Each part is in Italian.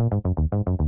Thank you.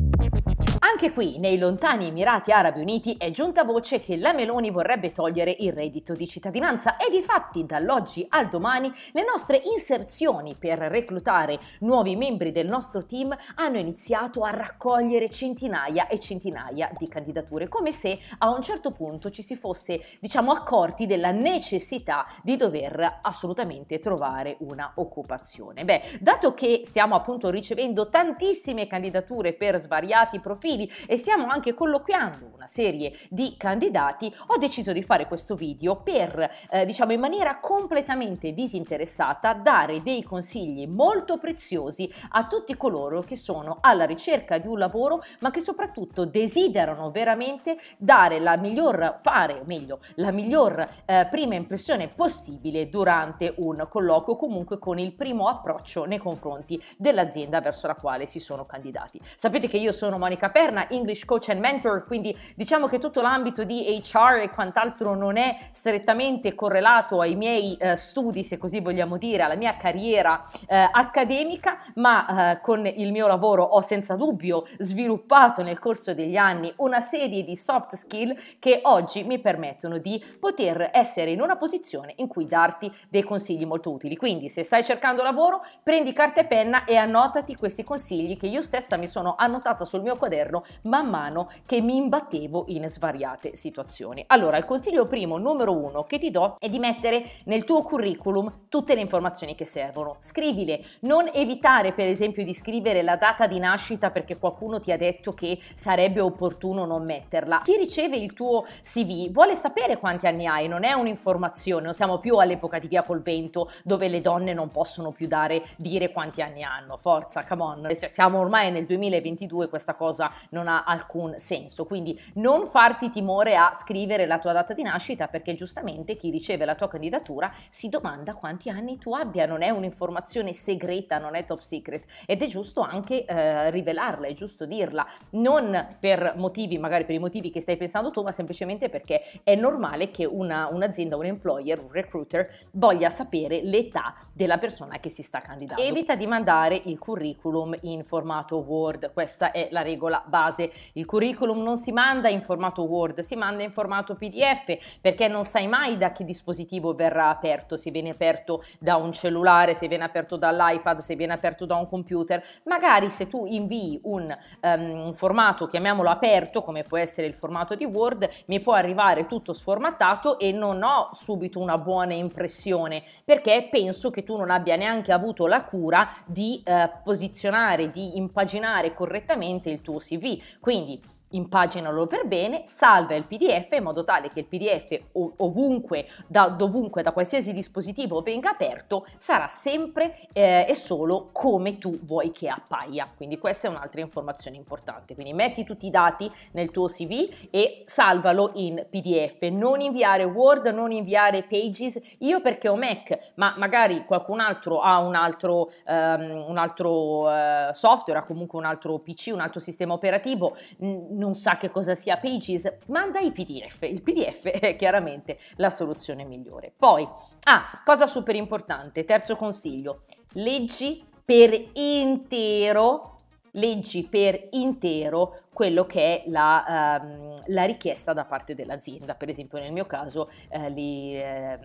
Anche qui, nei lontani Emirati Arabi Uniti, è giunta voce che la Meloni vorrebbe togliere il reddito di cittadinanza e di fatti dall'oggi al domani le nostre inserzioni per reclutare nuovi membri del nostro team hanno iniziato a raccogliere centinaia e centinaia di candidature, come se a un certo punto ci si fosse, diciamo, accorti della necessità di dover assolutamente trovare una occupazione. Beh, dato che stiamo appunto ricevendo tantissime candidature per svariati profili, e stiamo anche colloquiando una serie di candidati, ho deciso di fare questo video per, eh, diciamo, in maniera completamente disinteressata, dare dei consigli molto preziosi a tutti coloro che sono alla ricerca di un lavoro, ma che soprattutto desiderano veramente dare la miglior, fare, o meglio, la miglior eh, prima impressione possibile durante un colloquio, comunque con il primo approccio nei confronti dell'azienda verso la quale si sono candidati. Sapete che io sono Monica Perna italiana English Coach and Mentor, quindi diciamo che tutto l'ambito di HR e quant'altro non è strettamente correlato ai miei eh, studi, se così vogliamo dire, alla mia carriera eh, accademica, ma eh, con il mio lavoro ho senza dubbio sviluppato nel corso degli anni una serie di soft skill che oggi mi permettono di poter essere in una posizione in cui darti dei consigli molto utili. Quindi se stai cercando lavoro, prendi carta e penna e annotati questi consigli che io stessa mi sono annotata sul mio quaderno man mano che mi imbattevo in svariate situazioni. Allora, il consiglio primo, numero uno, che ti do è di mettere nel tuo curriculum tutte le informazioni che servono. Scrivile, non evitare per esempio di scrivere la data di nascita perché qualcuno ti ha detto che sarebbe opportuno non metterla. Chi riceve il tuo CV vuole sapere quanti anni hai, non è un'informazione, non siamo più all'epoca di Via col Vento dove le donne non possono più dare, dire quanti anni hanno. Forza, come on, cioè, siamo ormai nel 2022, questa cosa non ha alcun senso. Quindi non farti timore a scrivere la tua data di nascita perché giustamente chi riceve la tua candidatura si domanda quanti anni tu abbia, non è un'informazione segreta, non è top secret ed è giusto anche eh, rivelarla, è giusto dirla, non per motivi, magari per i motivi che stai pensando tu, ma semplicemente perché è normale che una, un'azienda, un employer, un recruiter voglia sapere l'età della persona che si sta candidando. Evita di mandare il curriculum in formato Word, questa è la regola base. Il curriculum non si manda in formato Word, si manda in formato PDF perché non sai mai da che dispositivo verrà aperto, se viene aperto da un cellulare, se viene aperto dall'iPad, se viene aperto da un computer. Magari se tu invii un, um, un formato, chiamiamolo aperto, come può essere il formato di Word, mi può arrivare tutto sformattato e non ho subito una buona impressione perché penso che che tu non abbia neanche avuto la cura di eh, posizionare, di impaginare correttamente il tuo CV. Quindi impaginalo per bene, salva il PDF in modo tale che il PDF ovunque, da, dovunque, da qualsiasi dispositivo venga aperto, sarà sempre eh, e solo come tu vuoi che appaia. Quindi questa è un'altra informazione importante. Quindi metti tutti i dati nel tuo CV e salvalo in PDF. Non inviare Word, non inviare Pages. Io perché ho Mac, ma magari qualcun altro ha un altro, um, un altro uh, software, ha comunque un altro PC, un altro sistema operativo, mh, non sa che cosa sia Pages, manda i PDF. Il PDF è chiaramente la soluzione migliore. Poi, ah, cosa super importante, terzo consiglio, leggi per intero leggi per intero quello che è la, um, la richiesta da parte dell'azienda. Per esempio nel mio caso eh, li, eh,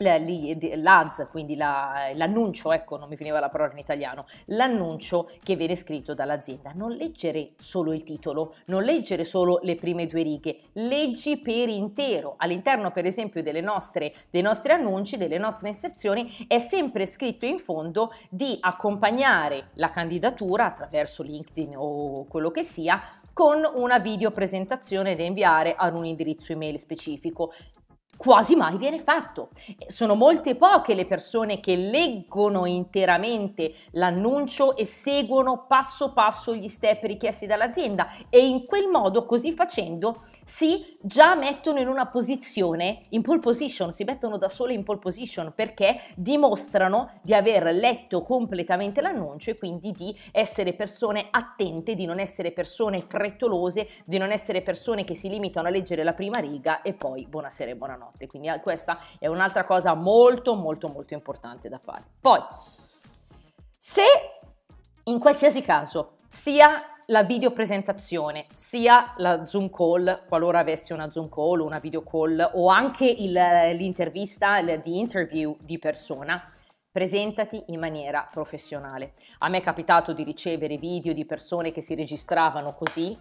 l'ADS, quindi la, l'annuncio, ecco non mi finiva la parola in italiano, l'annuncio che viene scritto dall'azienda. Non leggere solo il titolo, non leggere solo le prime due righe, leggi per intero. All'interno per esempio nostre, dei nostri annunci, delle nostre inserzioni, è sempre scritto in fondo di accompagnare la candidatura attraverso LinkedIn o quello che sia con una video presentazione da inviare ad un indirizzo email specifico quasi mai viene fatto. Sono molte poche le persone che leggono interamente l'annuncio e seguono passo passo gli step richiesti dall'azienda e in quel modo, così facendo, si già mettono in una posizione, in pole position, si mettono da sole in pole position perché dimostrano di aver letto completamente l'annuncio e quindi di essere persone attente, di non essere persone frettolose, di non essere persone che si limitano a leggere la prima riga e poi buonasera e buonanotte notte, quindi eh, questa è un'altra cosa molto molto molto importante da fare. Poi, se in qualsiasi caso sia la videopresentazione, sia la Zoom call, qualora avessi una Zoom call una video call, o anche il, eh, l'intervista, di interview di persona, presentati in maniera professionale. A me è capitato di ricevere video di persone che si registravano così,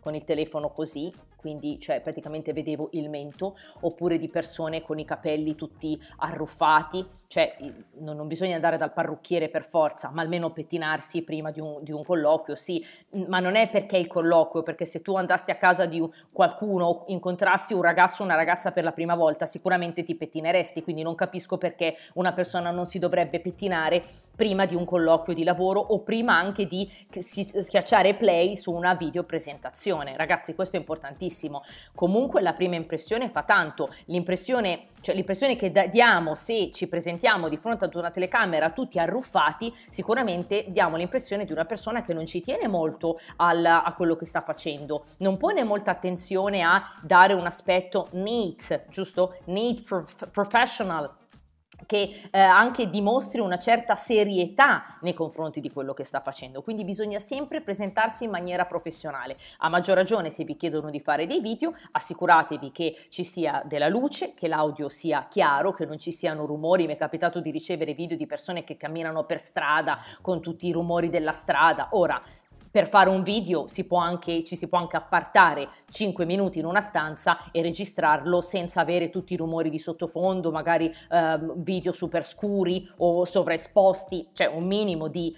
con il telefono così, quindi cioè, praticamente vedevo il mento, oppure di persone con i capelli tutti arruffati, cioè non, non, bisogna andare dal parrucchiere per forza, ma almeno pettinarsi prima di un, di un, colloquio, sì, ma non è perché il colloquio, perché se tu andassi a casa di qualcuno, incontrassi un ragazzo o una ragazza per la prima volta, sicuramente ti pettineresti, quindi non capisco perché una persona non si dovrebbe pettinare prima di un colloquio di lavoro o prima anche di schiacciare play su una videopresentazione. Ragazzi, questo è importantissimo. Comunque la prima impressione fa tanto, l'impressione cioè l'impressione che diamo se ci presentiamo di fronte ad una telecamera tutti arruffati, sicuramente diamo l'impressione di una persona che non ci tiene molto al, a quello che sta facendo, non pone molta attenzione a dare un aspetto neat, giusto? Neat prof professional che eh, anche dimostri una certa serietà nei confronti di quello che sta facendo. Quindi bisogna sempre presentarsi in maniera professionale. A maggior ragione se vi chiedono di fare dei video, assicuratevi che ci sia della luce, che l'audio sia chiaro, che non ci siano rumori. Mi è capitato di ricevere video di persone che camminano per strada con tutti i rumori della strada. Ora, per fare un video si anche, ci si può anche appartare 5 minuti in una stanza e registrarlo senza avere tutti i rumori di sottofondo, magari eh, video super scuri o sovraesposti, cioè un minimo di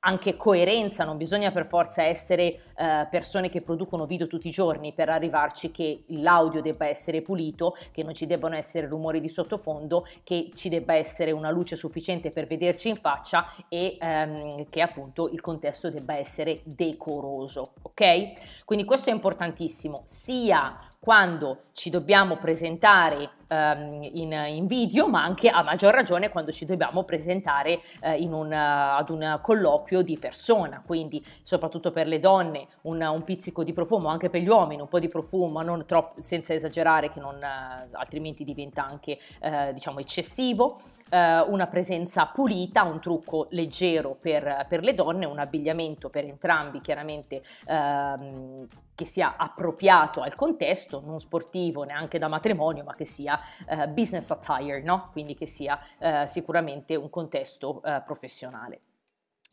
anche coerenza, non bisogna per forza essere eh, persone che producono video tutti i giorni per arrivarci che l'audio debba essere pulito, che non ci debbano essere rumori di sottofondo, che ci debba essere una luce sufficiente per vederci in faccia e ehm, che appunto il contesto debba essere decoroso, ok? Quindi questo è importantissimo, sia quando ci dobbiamo presentare ehm, in, in, video, ma anche a maggior ragione quando ci dobbiamo presentare eh, un, eh, ad un colloquio di persona, quindi soprattutto per le donne un, un, pizzico di profumo, anche per gli uomini un po' di profumo, non troppo, senza esagerare che non, eh, altrimenti diventa anche eh, diciamo eccessivo eh, una presenza pulita, un trucco leggero per, per, le donne, un abbigliamento per entrambi chiaramente ehm, che sia appropriato al contesto, non sportivo neanche da matrimonio, ma che sia eh, business attire, no? quindi che sia eh, sicuramente un contesto eh, professionale.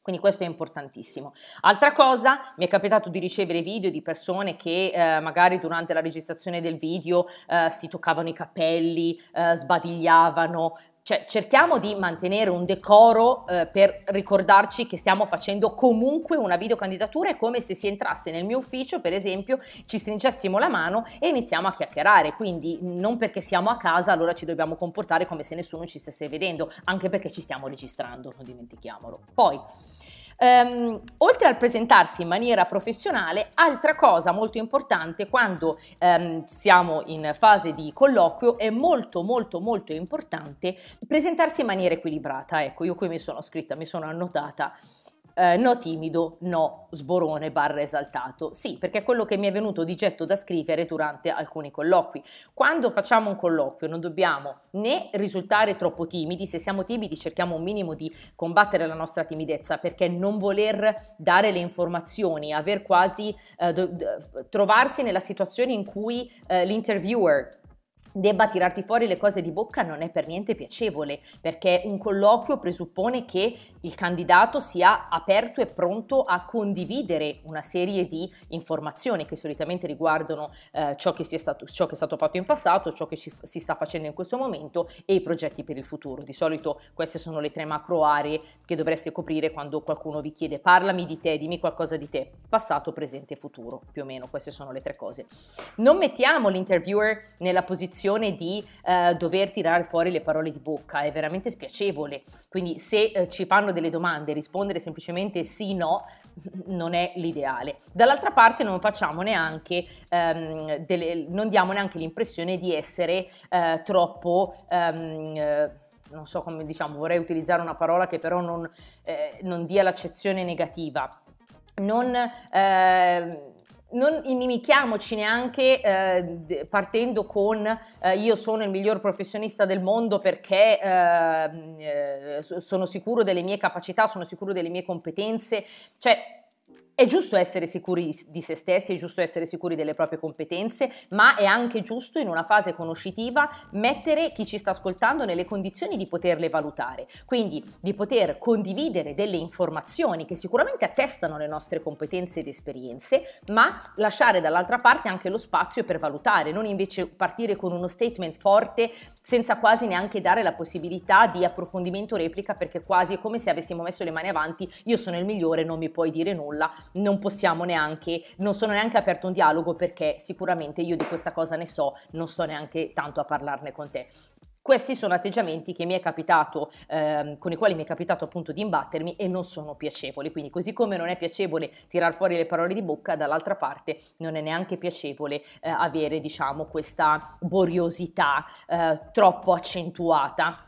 Quindi questo è importantissimo. Altra cosa, mi è capitato di ricevere video di persone che eh, magari durante la registrazione del video eh, si toccavano i capelli, eh, sbadigliavano, cioè, cerchiamo di mantenere un decoro eh, per ricordarci che stiamo facendo comunque una videocandidatura. È come se si entrasse nel mio ufficio, per esempio, ci stringessimo la mano e iniziamo a chiacchierare. Quindi, non perché siamo a casa, allora ci dobbiamo comportare come se nessuno ci stesse vedendo, anche perché ci stiamo registrando, non dimentichiamolo. Poi. Ehm, oltre al presentarsi in maniera professionale, altra cosa molto importante quando ehm, siamo in fase di colloquio è molto molto molto importante presentarsi in maniera equilibrata. Ecco, io qui mi sono scritta, mi sono annotata eh, no timido, no sborone barra esaltato. Sì, perché è quello che mi è venuto di getto da scrivere durante alcuni colloqui. Quando facciamo un colloquio non dobbiamo né risultare troppo timidi, se siamo timidi cerchiamo un minimo di combattere la nostra timidezza perché non voler dare le informazioni, aver quasi eh, do, trovarsi nella situazione in cui eh, l'interviewer debba tirarti fuori le cose di bocca non è per niente piacevole, perché un colloquio presuppone che il candidato sia aperto e pronto a condividere una serie di informazioni che solitamente riguardano eh, ciò, che stato, ciò, che è stato fatto in passato, ciò che ci, si sta facendo in questo momento e i progetti per il futuro. Di solito queste sono le tre macro aree che dovreste coprire quando qualcuno vi chiede parlami di te, dimmi qualcosa di te, passato, presente e futuro, più o meno queste sono le tre cose. Non mettiamo l'interviewer nella posizione di eh, dover tirare fuori le parole di bocca, è veramente spiacevole, quindi se eh, ci fanno delle domande, rispondere semplicemente sì, no, non è l'ideale. Dall'altra parte non facciamo neanche, ehm, delle, non diamo neanche l'impressione di essere eh, troppo... Ehm, eh, non so come diciamo, vorrei utilizzare una parola che però non, eh, non dia l'accezione negativa. Non, eh, non inimichiamoci neanche eh, partendo con eh, io sono il miglior professionista del mondo perché ehm, eh, sono sicuro delle mie capacità, sono sicuro delle mie competenze, cioè è giusto essere sicuri di se stessi, è giusto essere sicuri delle proprie competenze, ma è anche giusto in una fase conoscitiva mettere chi ci sta ascoltando nelle condizioni di poterle valutare, quindi di poter condividere delle informazioni che sicuramente attestano le nostre competenze ed esperienze, ma lasciare dall'altra parte anche lo spazio per valutare, non invece partire con uno statement forte senza quasi neanche dare la possibilità di approfondimento replica perché quasi è come se avessimo messo le mani avanti, io sono il migliore, non mi puoi dire nulla non possiamo neanche, non sono neanche aperto un dialogo perché sicuramente io di questa cosa ne so, non sto neanche tanto a parlarne con te. Questi sono atteggiamenti capitato, ehm, con i quali mi è capitato appunto di imbattermi e non sono piacevoli. Quindi, così come non è piacevole tirar fuori le parole di bocca, dall'altra parte non è neanche piacevole eh, avere, diciamo, questa boriosità eh, troppo accentuata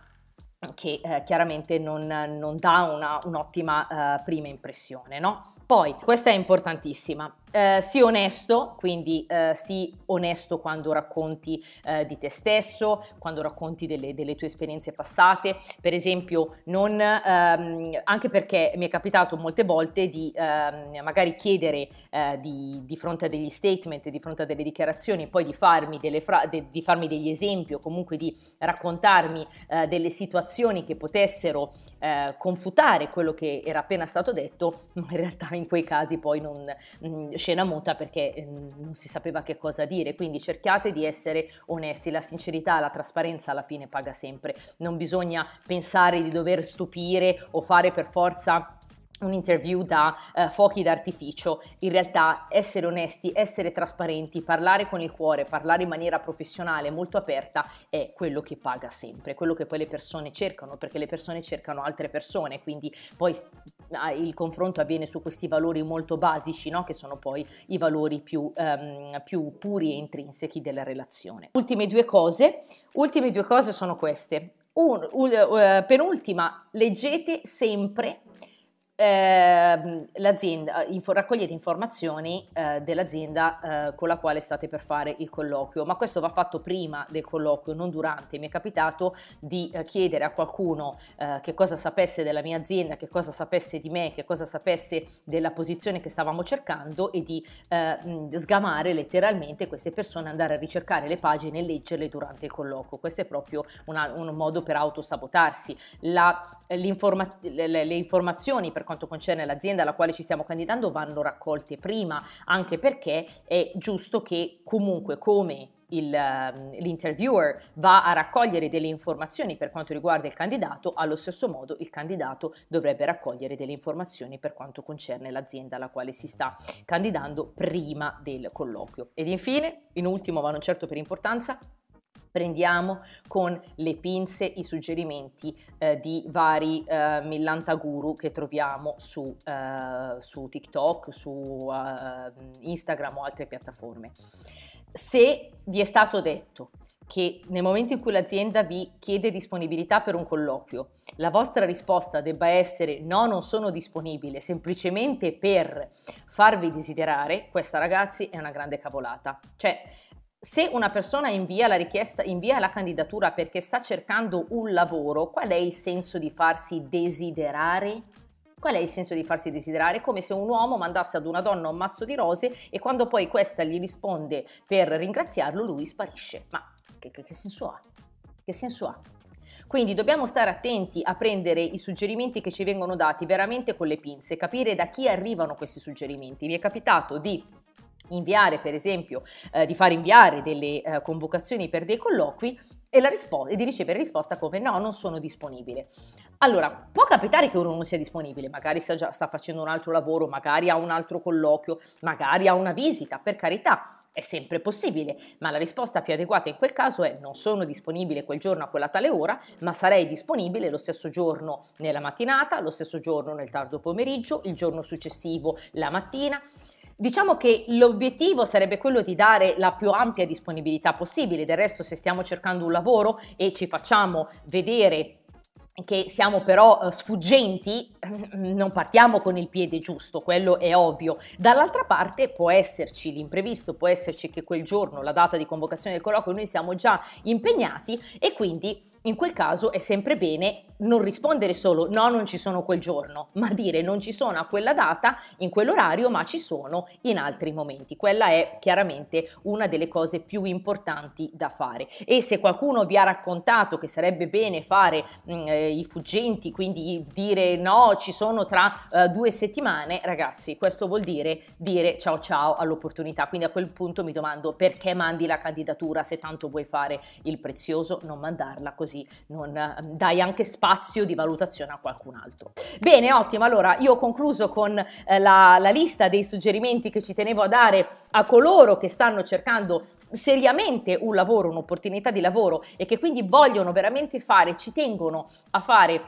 che eh, chiaramente non, non dà una, un'ottima eh, prima impressione, no? Poi, questa è importantissima, eh, sii onesto, quindi eh, sii onesto quando racconti eh, di te stesso, quando racconti delle, delle, tue esperienze passate, per esempio, non, ehm, anche perché mi è capitato molte volte di ehm, magari chiedere eh, di, di, fronte a degli statement, di fronte a delle dichiarazioni, e poi di farmi, fra- de- di farmi, degli esempi o comunque di raccontarmi eh, delle situazioni situazioni che potessero eh, confutare quello che era appena stato detto, ma in realtà in quei casi poi non mh, mm, scena muta perché mh, mm, non si sapeva che cosa dire, quindi cercate di essere onesti, la sincerità, la trasparenza alla fine paga sempre, non bisogna pensare di dover stupire o fare per forza un'interview da eh, fuochi d'artificio. In realtà essere onesti, essere trasparenti, parlare con il cuore, parlare in maniera professionale, molto aperta, è quello che paga sempre, quello che poi le persone cercano, perché le persone cercano altre persone, quindi poi ah, il confronto avviene su questi valori molto basici, no? che sono poi i valori più, ehm, più puri e intrinsechi della relazione. Ultime due cose, ultime due cose sono queste. Un, un, uh, eh, penultima, leggete sempre eh, l'azienda, info, raccogliete informazioni eh, dell'azienda eh, con la quale state per fare il colloquio, ma questo va fatto prima del colloquio, non durante. Mi è capitato di eh, chiedere a qualcuno eh, che cosa sapesse della mia azienda, che cosa sapesse di me, che cosa sapesse della posizione che stavamo cercando e di eh, sgamare letteralmente queste persone, andare a ricercare le pagine e leggerle durante il colloquio. Questo è proprio una, un modo per autosabotarsi. La, le, le, le informazioni per quanto concerne l'azienda alla quale ci stiamo candidando vanno raccolte prima, anche perché è giusto che comunque come il, ehm, l'interviewer va a raccogliere delle informazioni per quanto riguarda il candidato, allo stesso modo il candidato dovrebbe raccogliere delle informazioni per quanto concerne l'azienda alla quale si sta candidando prima del colloquio. Ed infine, in ultimo ma non certo per importanza, prendiamo con le pinze i suggerimenti eh, di vari eh, millantaguru che troviamo su, eh, su TikTok, su eh, Instagram o altre piattaforme. Se vi è stato detto che nel momento in cui l'azienda vi chiede disponibilità per un colloquio, la vostra risposta debba essere no, non sono disponibile, semplicemente per farvi desiderare, questa ragazzi è una grande cavolata. Cioè, se una persona invia la richiesta, invia la candidatura perché sta cercando un lavoro, qual è il senso di farsi desiderare? Qual è il senso di farsi desiderare? Come se un uomo mandasse ad una donna un mazzo di rose e quando poi questa gli risponde per ringraziarlo, lui sparisce. Ma che, che, che senso ha? Che senso ha? Quindi dobbiamo stare attenti a prendere i suggerimenti che ci vengono dati veramente con le pinze, capire da chi arrivano questi suggerimenti. Mi è capitato di inviare, per esempio, eh, di far inviare delle eh, convocazioni per dei colloqui e, rispo- e, di ricevere risposta come no, non sono disponibile. Allora, può capitare che uno non sia disponibile, magari sta, già, sta facendo un altro lavoro, magari ha un altro colloquio, magari ha una visita, per carità. È sempre possibile, ma la risposta più adeguata in quel caso è non sono disponibile quel giorno a quella tale ora, ma sarei disponibile lo stesso giorno nella mattinata, lo stesso giorno nel tardo pomeriggio, il giorno successivo la mattina. Diciamo che l'obiettivo sarebbe quello di dare la più ampia disponibilità possibile, del resto se stiamo cercando un lavoro e ci facciamo vedere che siamo però eh, sfuggenti, non partiamo con il piede giusto, quello è ovvio. Dall'altra parte può esserci l'imprevisto, può esserci che quel giorno, la data di convocazione del colloquio, noi siamo già impegnati e quindi in quel caso è sempre bene non rispondere solo no, non ci sono quel giorno, ma dire non ci sono a quella data, in quell'orario, ma ci sono in altri momenti. Quella è chiaramente una delle cose più importanti da fare. E se qualcuno vi ha raccontato che sarebbe bene fare mm, eh, i fuggenti, quindi dire no, ci sono tra eh, due settimane, ragazzi, questo vuol dire dire ciao ciao all'opportunità. Quindi a quel punto mi domando perché mandi la candidatura se tanto vuoi fare il prezioso, non mandarla così così non ehm, dai anche spazio di valutazione a qualcun altro. Bene, ottimo, allora io ho concluso con eh, la, la lista dei suggerimenti che ci tenevo a dare a coloro che stanno cercando seriamente un lavoro, un'opportunità di lavoro e che quindi vogliono veramente fare, ci tengono a fare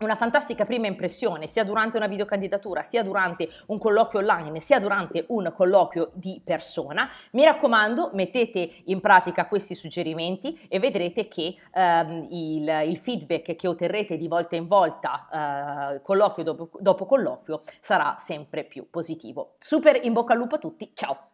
una fantastica prima impressione sia durante una videocandidatura, sia durante un colloquio online, sia durante un colloquio di persona. Mi raccomando, mettete in pratica questi suggerimenti e vedrete che ehm, il, il, feedback che otterrete di volta in volta, eh, colloquio dopo, dopo colloquio, sarà sempre più positivo. Super in bocca al lupo a tutti, ciao!